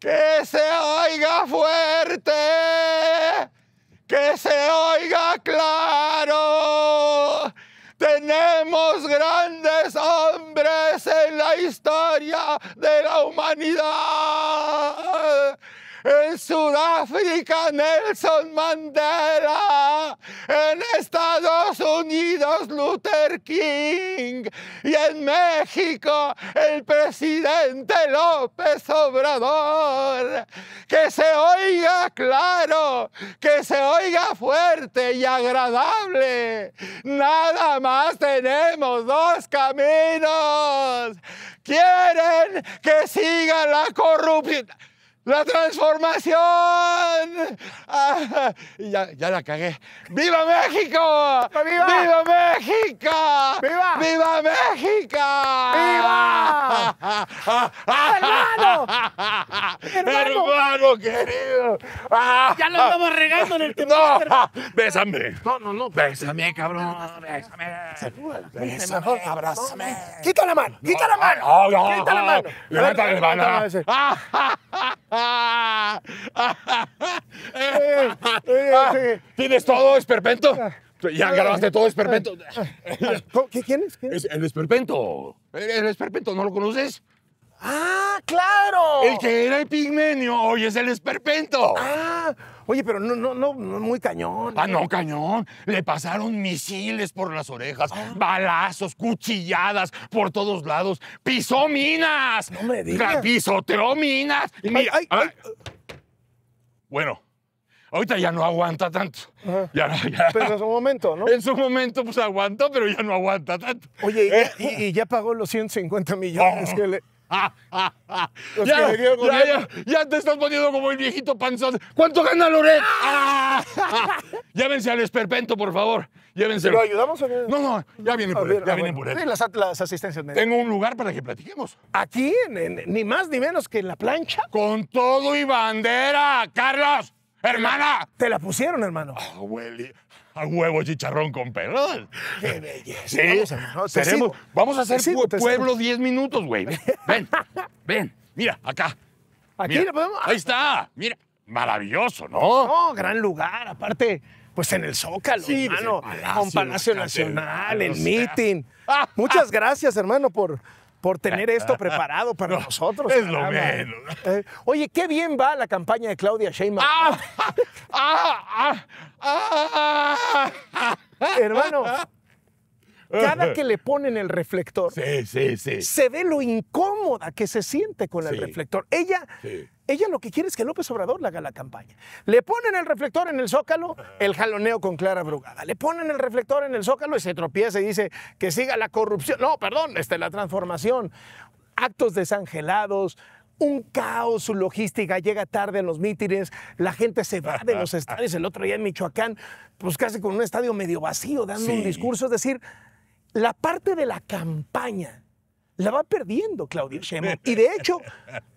Que se oiga fuerte, que se oiga claro. Tenemos grandes hombres en la historia de la humanidad en Sudáfrica Nelson Mandela, en Estados Unidos Luther King y en México el presidente López Obrador. Que se oiga claro, que se oiga fuerte y agradable. Nada más tenemos dos caminos. Quieren que siga la corrupción. La transformación. ya, la cagué. ¡Viva México! ¡Viva! México! ¡Viva! ¡Viva México! ¡Viva! ¡Hermano! ¡Hermano, querido! ya lo estamos regando en el tiempo! ¡No! ¡Bésame! No, no, no. Bésame, cabrón. Bésame. abrázame. Quita la mano, quita la mano. No, no, quita la mano. la mano. ¿Tienes todo, esperpento? Ya grabaste todo esperpento. ¿Qué, ¿Quién es? El esperpento. El esperpento, ¿no lo conoces? ¡Ah, claro! El que era el pigmenio hoy es el esperpento. ¡Ah! Oye, pero no, no, no, muy cañón. Ah, no, cañón. Le pasaron misiles por las orejas, ah. balazos, cuchilladas por todos lados. ¡Pisó minas! No me digas. Pisoteó minas. Bueno, ahorita ya no aguanta tanto. Ya, Pero en su momento, ¿no? En su momento, pues aguantó, pero ya no aguanta tanto. Oye, ¿y, eh. ya pagó los 150 millones que le ya, ya, te estás poniendo como el viejito panzón. ¿Cuánto gana Loret? Llévense al esperpento, por favor. ¿Lo ayudamos o No, no, ya viene por Ya ah, viene por él. Las, asistencias Tengo un lugar para que platiquemos. ¿Aquí? ni más ni menos que en la plancha. Con todo y bandera, Carlos. ¡Hermana! Te la pusieron, hermano. Ah, a huevo chicharrón con perrón! Qué eh, belleza. Sí, vamos a, hacer pueblo 10 minutos, güey. Ven, ven, mira, acá. Aquí Ahí está, mira. Maravilloso, ¿no? No, gran lugar. Aparte, pues en el Zócalo, pues, hermano. Palacio, con Palacio Nacional, el, meeting. Ah, Muchas ah. gracias, hermano, por por tener esto preparado para nosotros. Es lo menos. Eh, oye, qué bien va la campaña de Claudia Sheinbaum. Ah, Hermano, cada que le ponen el reflector, se ve lo incómoda que se siente con el reflector. Ella ella lo que quiere es que López Obrador le haga la campaña. Le ponen el reflector en el zócalo, el jaloneo con Clara Brugada. Le ponen el reflector en el zócalo y se tropieza y dice que siga la corrupción. No, perdón, este, la transformación. Actos desangelados, un caos, su logística llega tarde en los mítines, la gente se va de los estadios, el otro día en Michoacán, pues casi con un estadio medio vacío, dando un discurso, es decir, la parte de la campaña la va perdiendo Claudia Sheinbaum. Y de hecho,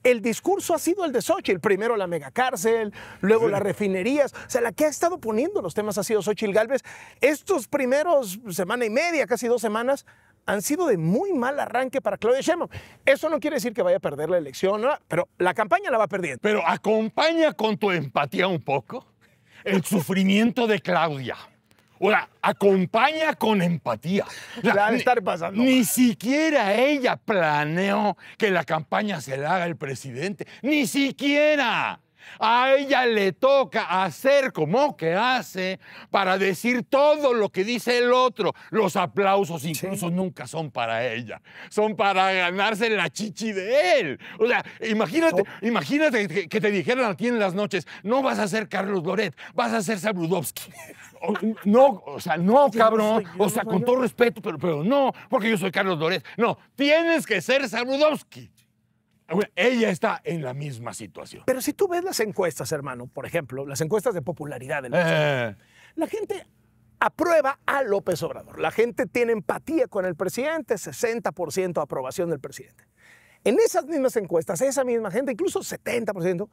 el discurso ha sido el de Xochitl. Primero la megacárcel, luego las refinerías. O sea, la que ha estado poniendo los temas ha sido Xochitl Galvez. Estos primeros semana y media, casi dos semanas, han sido de muy mal arranque para Claudia Sheinbaum. Eso no quiere decir que vaya a perder la elección, pero la campaña la va perdiendo. Pero acompaña con tu empatía un poco el sufrimiento de Claudia. O sea, acompaña con empatía. pasando. Ni, siquiera ella planeó que la campaña se la haga el presidente. Ni siquiera. A ella le toca hacer como que hace para decir todo lo que dice el otro. Los aplausos incluso nunca son para ella, son para ganarse la chichi de él. O sea, imagínate, imagínate que, te dijeran a ti en las noches, no vas a ser Carlos Loret, vas a ser Sabrudovsky no, o sea, no, cabrón. o sea, con todo respeto, pero, pero no, porque yo soy Carlos Dorés. No, tienes que ser Sarudowski. Ah, ella está en la misma situación. Pero si tú ves las encuestas, hermano, por ejemplo, las encuestas de popularidad, del eh. la gente aprueba a López Obrador. La gente tiene empatía con el presidente, 60% aprobación del presidente. En esas mismas encuestas, esa misma gente, incluso 70%,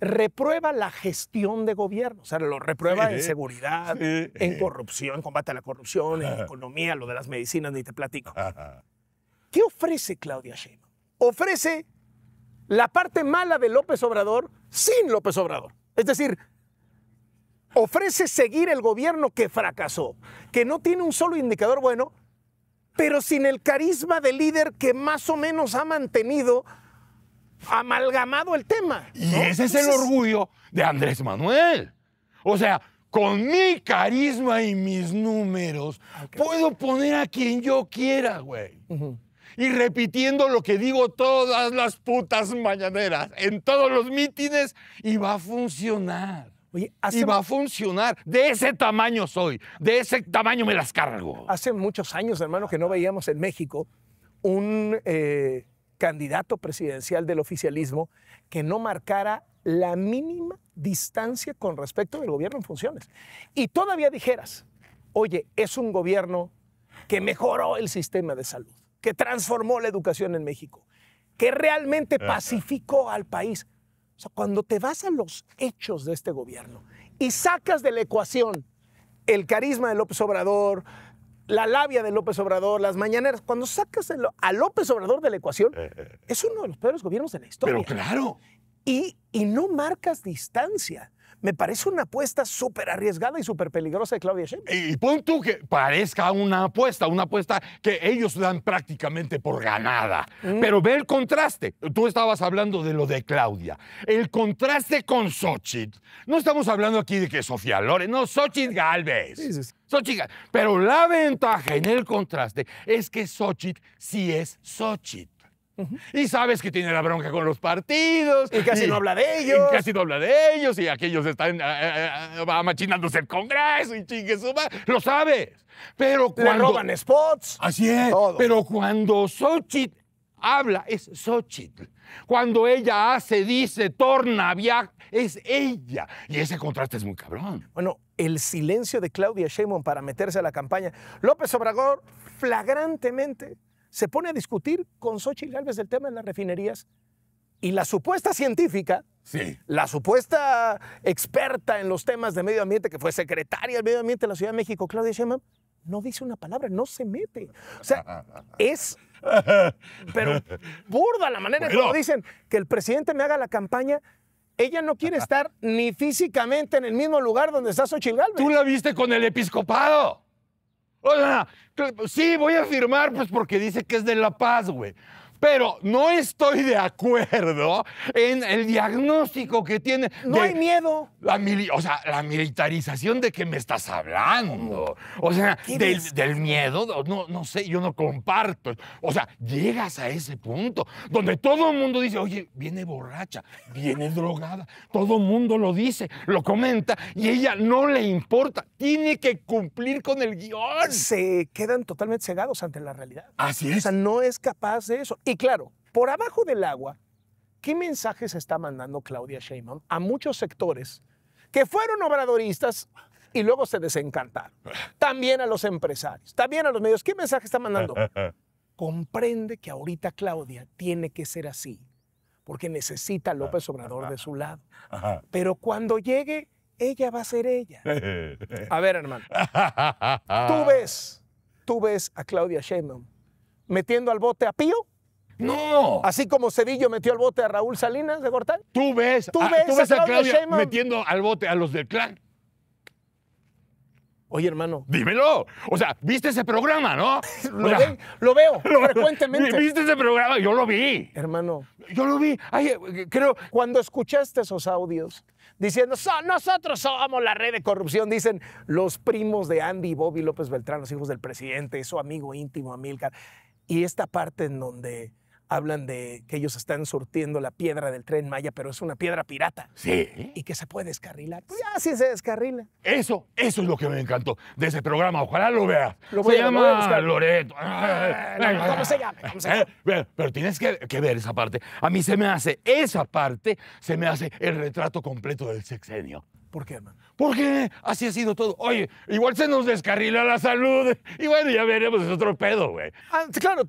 reprueba la gestión de gobierno, o sea, lo reprueba en seguridad, en corrupción, combate a la corrupción, en economía, lo de las medicinas, ni te platico. ¿Qué ofrece Claudia Sheinbaum? Ofrece la parte mala de López Obrador sin López Obrador. Es decir, ofrece seguir el gobierno que fracasó, que no tiene un solo indicador bueno, pero sin el carisma de líder que más o menos ha mantenido amalgamado el tema. Y ese es el orgullo de Andrés Manuel. O sea, con mi carisma y mis números, ah, puedo poner a quien yo quiera, güey. Y repitiendo lo que digo todas las putas mañaneras, en todos los mítines, y va a funcionar. y va a funcionar. De ese tamaño soy. De ese tamaño me las cargo. Hace muchos años, hermano, que no veíamos en México un eh, candidato presidencial del oficialismo que no marcara la mínima distancia con respecto del gobierno en funciones. Y todavía dijeras, oye, es un gobierno que mejoró el sistema de salud, que transformó la educación en México, que realmente pacificó al país. O sea, cuando te vas a los hechos de este gobierno y sacas de la ecuación el carisma de López Obrador, la labia de López Obrador, las mañaneras, cuando sacas a López Obrador de la ecuación, eh, eh, eh. es uno de los peores gobiernos de la historia. Pero claro y, no marcas distancia. Me parece una apuesta súper arriesgada y súper peligrosa de Claudia Sheinbaum. Y pon tú que parezca una apuesta, una apuesta que ellos dan prácticamente por ganada. Mm. Pero ve el contraste. Tú estabas hablando de lo de Claudia. El contraste con Xochitl. No estamos hablando aquí de que Sofía Loren, no, Xochitl Galvez. Pero la ventaja en el contraste es que Xochitl sí es Xochitl. Y sabes que tiene la bronca con los partidos. Y casi no habla de ellos. Y casi no habla de ellos. Y aquellos están ah, ah, ah, machinándose el Congreso y chingue suma. Lo sabes. Pero cuando. Le roban spots. Así es. Pero cuando Xochitl habla, es Xochitl. Cuando ella hace, dice, torna, viaja, es ella. Y ese contraste es muy cabrón. Bueno, el silencio de Claudia Sheinbaum para meterse a la campaña. López Obrador flagrantemente se pone a discutir con Xochitl Gálvez del tema de las refinerías y la supuesta científica, la supuesta experta en los temas de medio ambiente, que fue secretaria del medio ambiente de la Ciudad de México, Claudia Sheinbaum, no dice una palabra, no se mete. O sea, es pero burda la manera como dicen que el presidente me haga la campaña. Ella no quiere estar ni físicamente en el mismo lugar donde está Xochitl Galvez. Tú la viste con el episcopado sí, voy a firmar, pues porque dice que es de La Paz, güey pero no estoy de acuerdo en el diagnóstico que tiene. No hay miedo. La o sea, la militarización de que me estás hablando. O sea, del, miedo, no, no sé, yo no comparto. O sea, llegas a ese punto donde todo el mundo dice, oye, viene borracha, viene drogada. Todo el mundo lo dice, lo comenta y ella no le importa. Tiene que cumplir con el guión. Se quedan totalmente cegados ante la realidad. Así es. O sea, no es capaz de eso. Y claro, por abajo del agua, ¿qué mensajes está mandando Claudia Sheinbaum a muchos sectores que fueron obradoristas y luego se desencantaron? También a los empresarios, también a los medios. ¿Qué mensaje está mandando? Comprende que ahorita Claudia tiene que ser así, porque necesita a López Obrador de su lado. Pero cuando llegue, ella va a ser ella. A ver, hermano. Tú ves, tú ves a Claudia Sheinbaum metiendo al bote a Pío ¡No! Así como Cedillo metió al bote a Raúl Salinas de Gortal. ¿Tú ves? ¿Tú ves, a, ¿tú Claudia metiendo al bote a los del clan? Oye, hermano. Dímelo. O sea, viste ese programa, ¿no? lo, veo, lo, veo frecuentemente. ¿Viste ese programa? Yo lo vi. Hermano. Yo lo vi. Ay, eh, creo. Cuando escuchaste esos audios diciendo, nosotros somos la red de corrupción, dicen los primos de Andy y Bobby López Beltrán, los hijos del presidente, su amigo íntimo, Amílcar. Y esta parte en donde hablan de que ellos están surtiendo la piedra del tren Maya, pero es una piedra pirata. Sí. Y que se puede descarrilar. Pues ya sí se descarrila. Eso, eso es lo que me encantó de ese programa. Ojalá lo vea. Lo voy se a, llama Loreto. Ah, ¿Cómo se llama? ¿Cómo se eh, llama? Pero, tienes que, que, ver esa parte. A mí se me hace, esa parte, se me hace el retrato completo del sexenio. ¿Por qué, hermano? Porque así ha sido todo. Oye, igual se nos descarrila la salud. Y bueno, ya veremos, es otro pedo, güey. Ah, claro,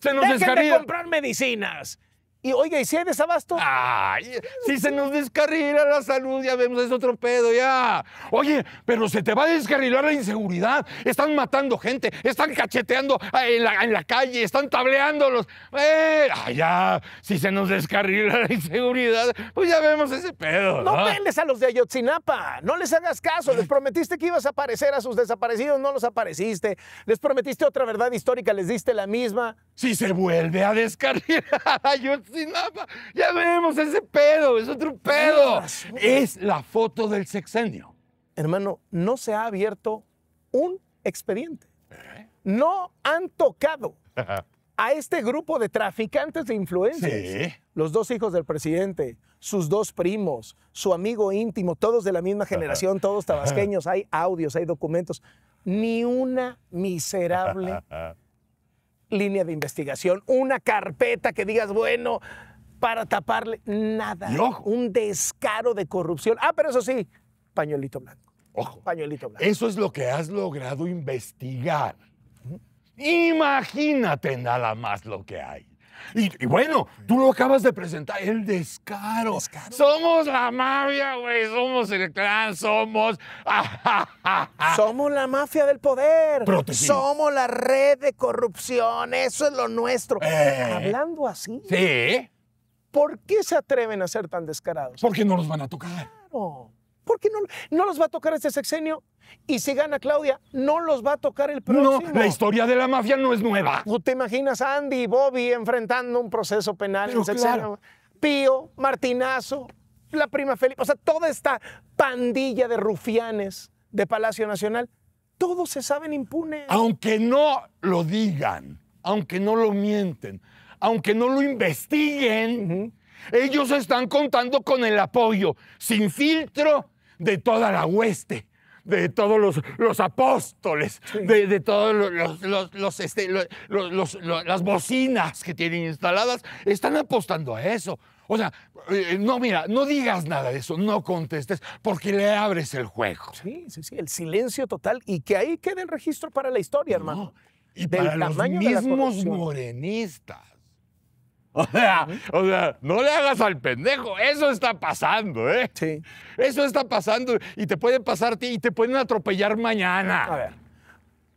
se nos descarrila. comprar medicinas. Y oiga, ¿y si hay desabasto? Ay, si se nos descarrila la salud, ya vemos, es otro pedo, ya. Oye, pero se te va a descarrilar la inseguridad. Están matando gente, están cacheteando ah, en la, calle, están tableándolos. Eh, ay, ya, si se nos descarrila la inseguridad, pues ya vemos ese pedo. No, no a los de Ayotzinapa, no les hagas caso. Les prometiste que ibas a aparecer a sus desaparecidos, no los apareciste. Les prometiste otra verdad histórica, les diste la misma. Si se vuelve a descarrilar Ayotzinapa mapa, Ya vemos ese pedo, es otro pedo. Es la foto del sexenio. Hermano, no se ha abierto un expediente. ¿Eh? No han tocado a este grupo de traficantes de influencias. Los dos hijos del presidente, sus dos primos, su amigo íntimo, todos de la misma generación, todos tabasqueños. Hay audios, hay documentos. Ni una miserable línea de investigación, una carpeta que digas, bueno, para taparle nada. Un descaro de corrupción. Ah, pero eso sí, pañuelito blanco. Ojo. Pañuelito blanco. Eso es lo que has logrado investigar. Imagínate nada más lo que hay. Y, bueno, tú lo acabas de presentar, el descaro. Somos la mafia, güey, somos el clan, somos... somos la mafia del poder. Protegido. Somos la red de corrupción, eso es lo nuestro. Eh. Hablando así. Sí. ¿Por qué se atreven a ser tan descarados? Porque no nos van a tocar porque no, no los va a tocar este sexenio. Y si gana Claudia, no los va a tocar el próximo. No, la historia de la mafia no es nueva. ¿Tú te imaginas a Andy y Bobby enfrentando un proceso penal en sexenio? Pío, Martinazo, la prima Felipe, o sea, toda esta pandilla de rufianes de Palacio Nacional, todos se saben impunes. Aunque no lo digan, aunque no lo mienten, aunque no lo investiguen, ellos están contando con el apoyo sin filtro de toda la hueste, de todos los, apóstoles, de, de, todos los, este, las bocinas que tienen instaladas, están apostando a eso. O sea, eh, no, mira, no digas nada de eso, no contestes, porque le abres el juego. Sí, sí, sí, el silencio total y que ahí quede el registro para la historia, hermano. Y Del para los mismos morenistas. O sea, no le hagas al pendejo. Eso está pasando, ¿eh? Sí. Eso está pasando y te pueden pasar y te pueden atropellar mañana. A ver.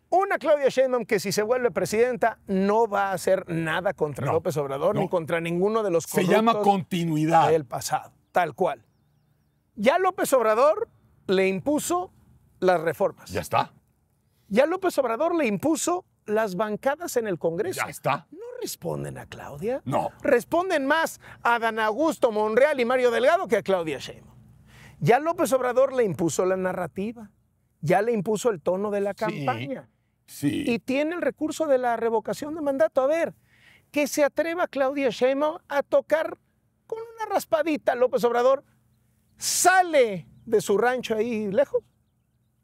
Una Claudia Sheinbaum que si se vuelve presidenta no va a hacer nada contra López Obrador ni contra ninguno de los corruptos. Se llama continuidad. Del pasado, tal cual. Ya López Obrador le impuso las reformas. Ya está. Ya López Obrador le impuso las bancadas en el Congreso. Ya está. No responden a Claudia. No. Responden más a Dan Augusto Monreal y Mario Delgado que a Claudia Sheinbaum. Ya López Obrador le impuso la narrativa, ya le impuso el tono de la campaña. Sí, Y tiene el recurso de la revocación de mandato. A ver, que se atreva Claudia Sheinbaum a tocar con una raspadita a López Obrador. Sale de su rancho ahí lejos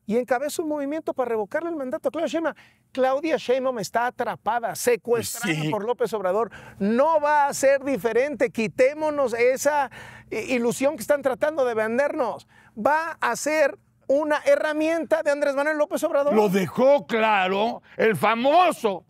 y encabeza un movimiento para revocarle el mandato a Claudia Sheinbaum. Claudia Sheinbaum está atrapada, secuestrada por López Obrador. No va a ser diferente. Quitémonos esa eh, ilusión que están tratando de vendernos. Va a ser una herramienta de Andrés Manuel López Obrador. Lo dejó claro el famoso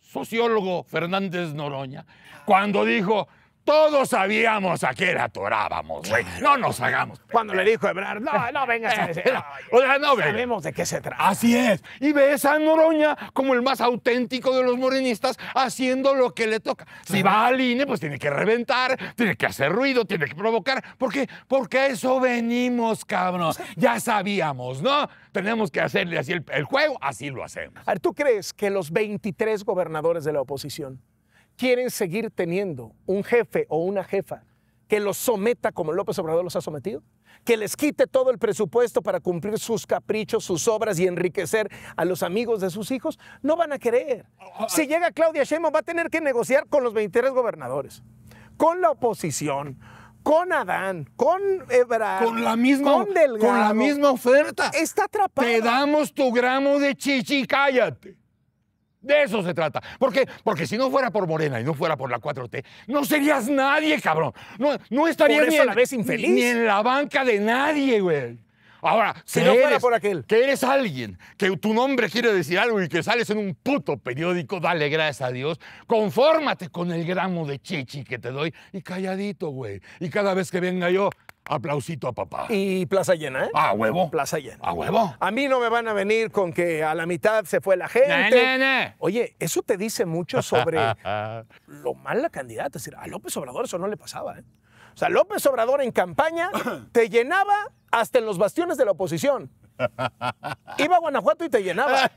sociólogo Fernández Noroña cuando dijo, todos sabíamos a qué era atorábamos, güey. No nos hagamos. Cuando le dijo Ebrard, no, no vengas a no Sabemos de qué se trata. Así es. Y ves a Noroña como el más auténtico de los morenistas haciendo lo que le toca. Si va al INE, pues tiene que reventar, tiene que hacer ruido, tiene que provocar. ¿Por qué? Porque a eso venimos, cabrón. Ya sabíamos, ¿no? Tenemos que hacerle así el, el juego, así lo hacemos. A ver, ¿tú crees que los 23 gobernadores de la oposición quieren seguir teniendo un jefe o una jefa que los someta como López Obrador los ha sometido? ¿Que les quite todo el presupuesto para cumplir sus caprichos, sus obras y enriquecer a los amigos de sus hijos? No van a querer. Ah, ah, si llega Claudia Sheinbaum va a tener que negociar con los 23 gobernadores, con la oposición, con Adán, con Ebrard, con la misma, con la misma oferta. Está atrapada. Te damos tu gramo de chichi, cállate. De eso se trata. ¿Por qué? Porque si no fuera por Morena y no fuera por la 4T, no serías nadie, cabrón. No, no estarías ni, en, la vez infeliz. ni en la banca de nadie, güey. Ahora, si por aquel. que eres alguien, que tu nombre quiere decir algo y que sales en un puto periódico, dale gracias a Dios, confórmate con el gramo de chichi que te doy y calladito, güey. Y cada vez que venga yo, Aplausito a papá. ¿Y plaza llena, eh? A huevo. Plaza llena. A huevo. A mí no me van a venir con que a la mitad se fue la gente. Oye, eso te dice mucho sobre lo mal la candidata. Es decir, a López Obrador eso no le pasaba, ¿eh? O sea, López Obrador en campaña te llenaba hasta en los bastiones de la oposición. Iba a Guanajuato y te llenaba.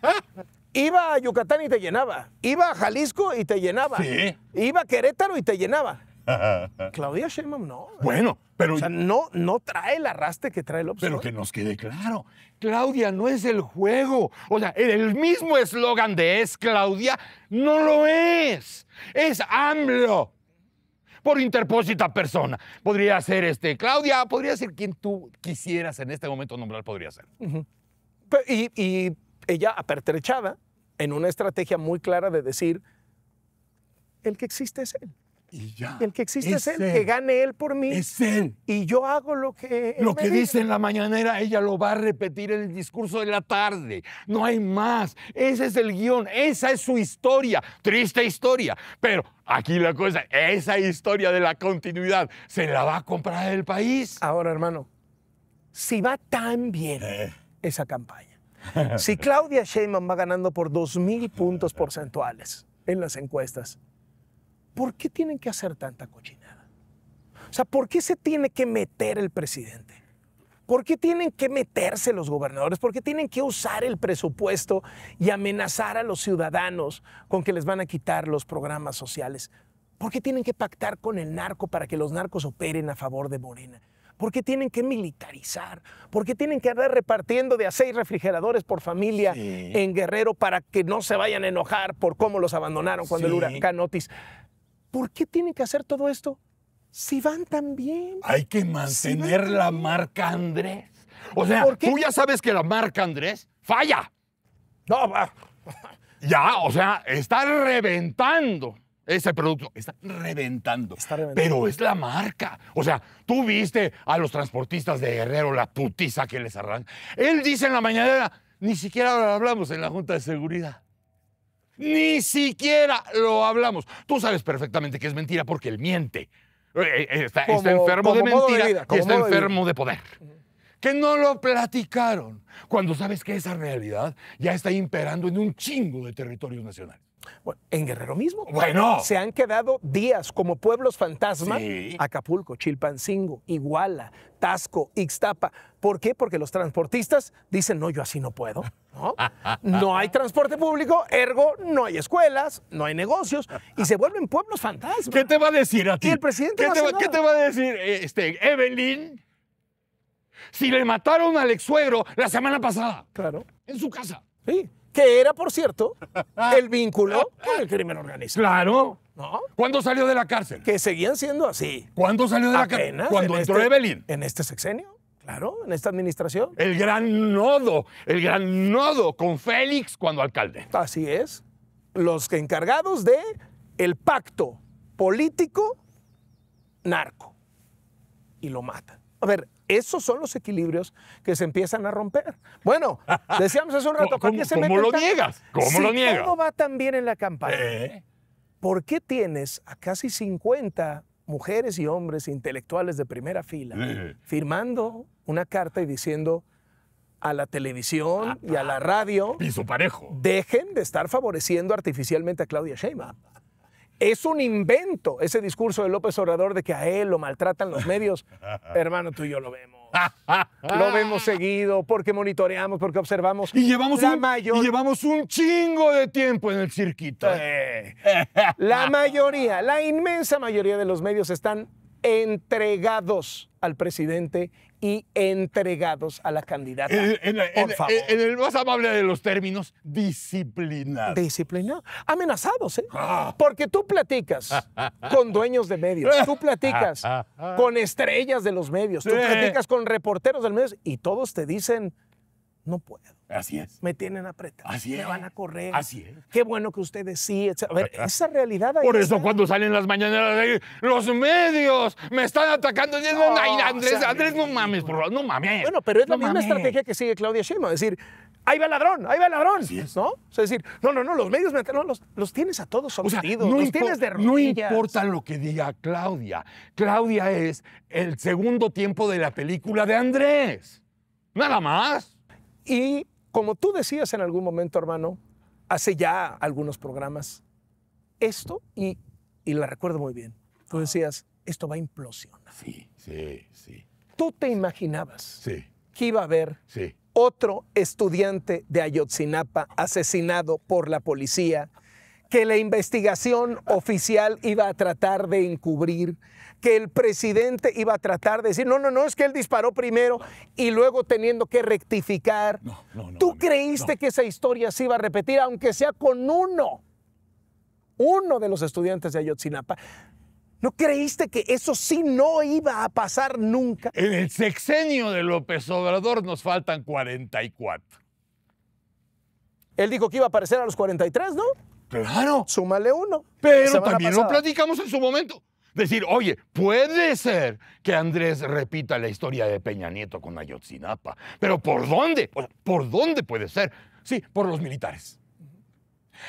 Iba a Yucatán y te llenaba. Iba a Jalisco y te llenaba. Iba a Querétaro y te llenaba. Claudia Sheinbaum no. Bueno, pero... no, no trae el arrastre que trae López Pero que nos quede claro, Claudia no es el juego. O sea, el mismo eslogan de es Claudia no lo es. Es AMLO. Por interpósita persona. Podría ser este Claudia, podría ser quien tú quisieras en este momento nombrar, podría ser. y, y ella apertrechada en una estrategia muy clara de decir, el que existe es él. Y El que existe es, él, que gane él por mí. Es él. Y yo hago lo que. lo que dice en la mañanera, ella lo va a repetir en el discurso de la tarde. No hay más. Ese es el guión, esa es su historia. Triste historia. Pero aquí la cosa, esa historia de la continuidad, ¿se la va a comprar el país? Ahora, hermano, si va tan bien eh. esa campaña, si Claudia Sheinbaum va ganando por 2.000 puntos porcentuales en las encuestas, ¿por qué tienen que hacer tanta cochinada? O sea, ¿por qué se tiene que meter el presidente? ¿Por qué tienen que meterse los gobernadores? ¿Por qué tienen que usar el presupuesto y amenazar a los ciudadanos con que les van a quitar los programas sociales? ¿Por qué tienen que pactar con el narco para que los narcos operen a favor de Morena? ¿Por qué tienen que militarizar? ¿Por qué tienen que andar repartiendo de a seis refrigeradores por familia en Guerrero para que no se vayan a enojar por cómo los abandonaron cuando el huracán Otis? ¿Por qué tiene que hacer todo esto? Si van tan bien. Hay que mantener la marca Andrés. O sea, tú ya sabes que la marca Andrés falla. No, va. Ya, o sea, está reventando ese producto. Está reventando. Pero es la marca. O sea, tú viste a los transportistas de Guerrero la putiza que les arranca. Él dice en la mañanera, ni siquiera hablamos en la Junta de Seguridad. Ni siquiera lo hablamos. Tú sabes perfectamente que es mentira porque él miente. Eh, eh, está, enfermo de mentira está enfermo de, de poder. Que no lo platicaron cuando sabes que esa realidad ya está imperando en un chingo de territorios nacionales. Bueno, en Guerrero mismo. Bueno. Se han quedado días como pueblos fantasma. Acapulco, Chilpancingo, Iguala, Tasco, Ixtapa. ¿Por qué? Porque los transportistas dicen, no, yo así no puedo. ¿no? hay transporte público, ergo, no hay escuelas, no hay negocios y se vuelven pueblos fantasma. ¿Qué te va a decir a ti? Y el presidente ¿Qué, te, va, ¿qué te va a decir eh, este, Evelyn? Si le mataron al ex suegro la semana pasada. Claro. En su casa. Sí que era, por cierto, el vínculo con el crimen organizado. Claro. ¿No? ¿Cuándo salió de la cárcel? Que seguían siendo así. ¿Cuándo salió de la cárcel? Cuando entró este Evelyn. En este sexenio. Claro, en esta administración. El gran nodo, el gran nodo con Félix cuando alcalde. Así es. Los encargados de el pacto político narco. Y lo matan. A ver, esos son los equilibrios que se empiezan a romper. Bueno, decíamos hace un rato, ¿cómo, se ¿cómo lo niegas? ¿Cómo lo niegas? ¿Cómo va tan bien en la campaña? Eh. ¿Por qué tienes a casi 50 mujeres y hombres intelectuales de primera fila firmando una carta y diciendo a la televisión ah, y a la ah, radio, dejen de estar favoreciendo artificialmente a Claudia Sheinbaum? Es un invento ese discurso de López Obrador de que a él lo maltratan los medios. Hermano, tú y yo lo vemos. lo vemos seguido porque monitoreamos, porque observamos. Y llevamos, un, llevamos un chingo de tiempo en el circuito. Eh. la mayoría, la inmensa mayoría de los medios están entregados al presidente y entregados a la candidata. por favor. en el más amable de los términos, disciplinados. Disciplinados. Amenazados, ¿eh? Ah. Porque tú platicas con dueños de medios, tú platicas con estrellas de los medios, tú platicas con reporteros del medios y todos te dicen no puedo. Así es. Me tienen apretado. Así es. Me van a correr. Así es. Qué bueno que ustedes sí. esa realidad ahí Por eso cuando salen las mañaneras los medios me están atacando. Andrés, Andrés, no mames, por no mames. Bueno, pero es la misma estrategia que sigue Claudia Shimo, Es decir, ahí va el ladrón, ahí va el ladrón, es. ¿no? decir, no, no, no, los medios me los, los, tienes a todos sometidos, los tienes de No importa lo que diga Claudia. Claudia es el segundo tiempo de la película de Andrés. Nada más. Y como tú decías en algún momento, hermano, hace ya algunos programas, esto, y, y la recuerdo muy bien, tú decías, esto va a implosionar. Sí, sí, sí. Tú te imaginabas sí. que iba a haber sí. otro estudiante de Ayotzinapa asesinado por la policía que la investigación oficial iba a tratar de encubrir, que el presidente iba a tratar de decir, no, no, no, es que él disparó primero y luego teniendo que rectificar. No, no, no, ¿Tú creíste que esa historia se iba a repetir, aunque sea con uno, uno de los estudiantes de Ayotzinapa? ¿No creíste que eso sí no iba a pasar nunca? En el sexenio de López Obrador nos faltan 44. Él dijo que iba a aparecer a los 43, ¿no? Claro. Súmale uno. Pero también lo platicamos en su momento. Decir, oye, puede ser que Andrés repita la historia de Peña Nieto con Ayotzinapa. Pero ¿por dónde? ¿Por dónde puede ser? Sí, por los militares.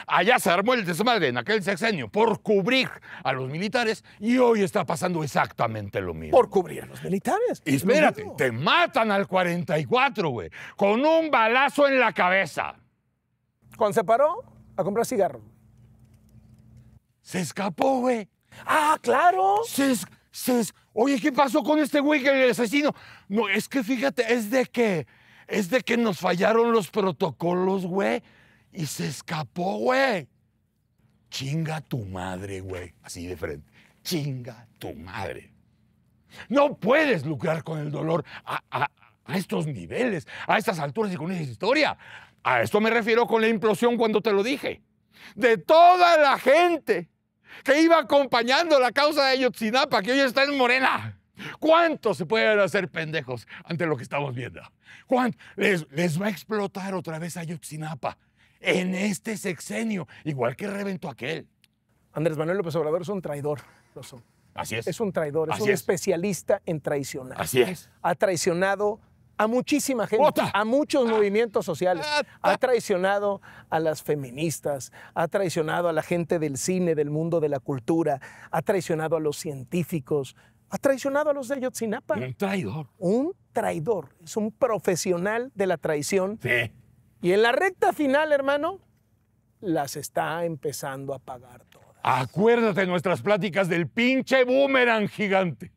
Allá se armó el desmadre en aquel sexenio por cubrir a los militares y hoy está pasando exactamente lo mismo. Por cubrir a los militares. Y espérate, te matan al 44, güey, con un balazo en la cabeza. Cuando se paró a comprar cigarros. Se escapó, güey. Ah, claro. Se, Oye, ¿qué pasó con este güey que el asesino? No, es que fíjate, es de que es de que nos fallaron los protocolos, güey, y se escapó, güey. Chinga tu madre, güey, así de frente. Chinga tu madre. No puedes lucrar con el dolor a estos niveles, a estas alturas y con esa historia. A esto me refiero con la implosión cuando te lo dije de toda la gente que iba acompañando la causa de Ayotzinapa, que hoy está en Morena. ¿Cuántos se pueden hacer pendejos ante lo que estamos viendo? Juan, les, va a explotar otra vez Ayotzinapa en este sexenio, igual que reventó aquel. Andrés Manuel López Obrador es un traidor, lo son. Así es. Es un traidor, es un especialista en traicionar. Así es. Ha traicionado a muchísima gente, a muchos ah. movimientos sociales. Ah, ha traicionado a las feministas, ha traicionado a la gente del cine, del mundo de la cultura, ha traicionado a los científicos, ha traicionado a los de Yotzinapa. Un traidor. Un traidor. Es un profesional de la traición. Sí. Y en la recta final, hermano, las está empezando a pagar todas. Acuérdate de nuestras pláticas del pinche boomerang gigante.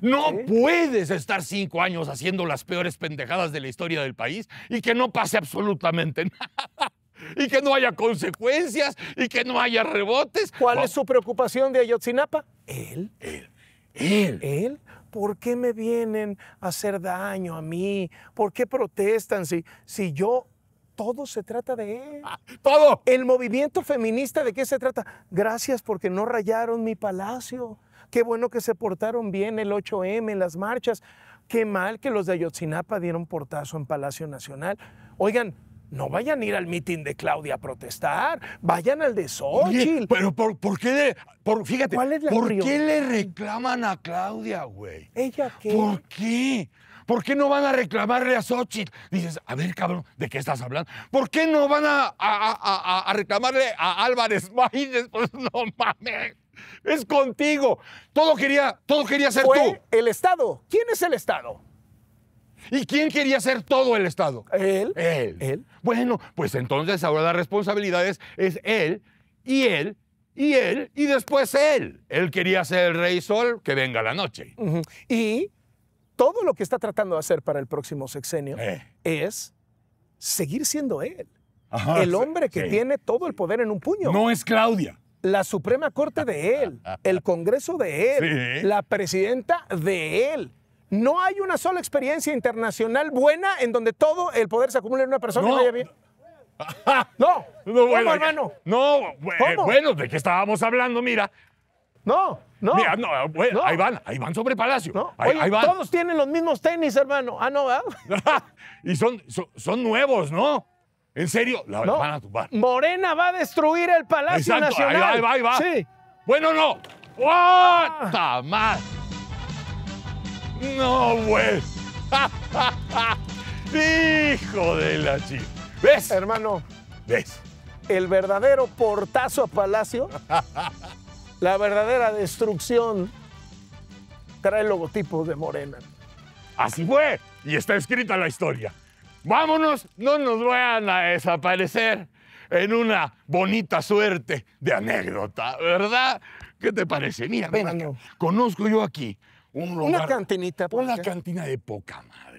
No puedes estar cinco años haciendo las peores pendejadas de la historia del país y que no pase absolutamente nada. Y que no haya consecuencias y que no haya rebotes. ¿Cuál es su preocupación de Ayotzinapa? Él. Él. Él. Él. ¿Por qué me vienen a hacer daño a mí? ¿Por qué protestan si, si yo todo se trata de él. Ah, todo. El movimiento feminista, ¿de qué se trata? Gracias porque no rayaron mi palacio. Qué bueno que se portaron bien el 8M, en las marchas. Qué mal que los de Ayotzinapa dieron portazo en Palacio Nacional. Oigan, no vayan a ir al mitin de Claudia a protestar, vayan al de Xochitl. pero por, por, qué de por, fíjate, ¿por qué le reclaman a Claudia, güey? ¿Ella qué? ¿Por qué? ¿Por qué no van a reclamarle a Xochitl? Dices, a ver, cabrón, ¿de qué estás hablando? ¿Por qué no van a, reclamarle a Álvarez Maínez? Pues no mames. Es contigo. Todo quería, todo quería ser Fue tú. El Estado. ¿Quién es el Estado? ¿Y quién quería ser todo el Estado? Él. Él. Él. Bueno, pues entonces ahora las responsabilidades es él y él y él y después él. Él quería ser el rey sol, que venga la noche. Y todo lo que está tratando de hacer para el próximo sexenio eh. es seguir siendo él. el hombre que tiene todo el poder en un puño. No es Claudia la Suprema Corte de él, el Congreso de él, la presidenta de él. No hay una sola experiencia internacional buena en donde todo el poder se acumule en una persona no. vaya bien. No, no bueno, hermano? No, eh, bueno, ¿de qué estábamos hablando? Mira. No, no. Mira, ahí van, ahí van sobre Palacio. Ahí, van. Todos tienen los mismos tenis, hermano. Ah, no, ¿verdad? y son, son nuevos, ¿no? ¿En serio? La van a tumbar. Morena va a destruir el Palacio Nacional. va, ahí va, va. Sí. Bueno, no. What ah. No, güey. Hijo de la chica. ¿Ves? Hermano. ¿Ves? El verdadero portazo a Palacio, la verdadera destrucción, trae el logotipo de Morena. Así fue. Y está escrita la historia vámonos, no nos vayan a desaparecer en una bonita suerte de anécdota, ¿verdad? ¿Qué te parece? Mira, conozco yo aquí un lugar. Una cantinita. Una cantina de poca madre.